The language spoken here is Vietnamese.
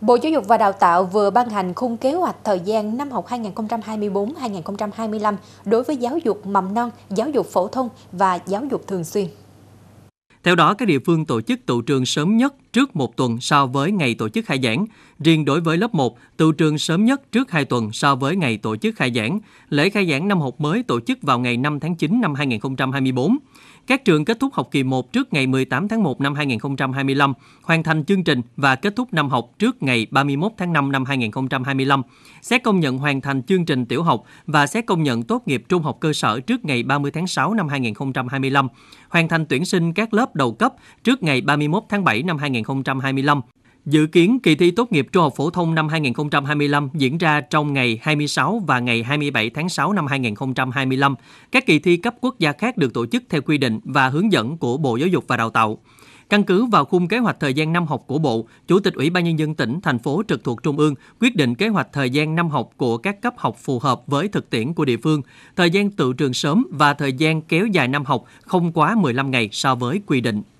Bộ Giáo dục và Đào tạo vừa ban hành khung kế hoạch thời gian năm học 2024-2025 đối với giáo dục mầm non, giáo dục phổ thông và giáo dục thường xuyên. Theo đó, các địa phương tổ chức tụ trường sớm nhất trước một tuần so với ngày tổ chức khai giảng. Riêng đối với lớp 1, tụ trường sớm nhất trước 2 tuần so với ngày tổ chức khai giảng. Lễ khai giảng năm học mới tổ chức vào ngày 5 tháng 9 năm 2024. Các trường kết thúc học kỳ 1 trước ngày 18 tháng 1 năm 2025, hoàn thành chương trình và kết thúc năm học trước ngày 31 tháng 5 năm 2025, xét công nhận hoàn thành chương trình tiểu học và xét công nhận tốt nghiệp trung học cơ sở trước ngày 30 tháng 6 năm 2025, hoàn thành tuyển sinh các lớp đầu cấp trước ngày 31 tháng 7 năm 2025, Dự kiến kỳ thi tốt nghiệp trung học phổ thông năm 2025 diễn ra trong ngày 26 và ngày 27 tháng 6 năm 2025. Các kỳ thi cấp quốc gia khác được tổ chức theo quy định và hướng dẫn của Bộ Giáo dục và Đào tạo. Căn cứ vào khung kế hoạch thời gian năm học của Bộ, Chủ tịch Ủy ban Nhân dân tỉnh, thành phố trực thuộc Trung ương quyết định kế hoạch thời gian năm học của các cấp học phù hợp với thực tiễn của địa phương, thời gian tự trường sớm và thời gian kéo dài năm học không quá 15 ngày so với quy định.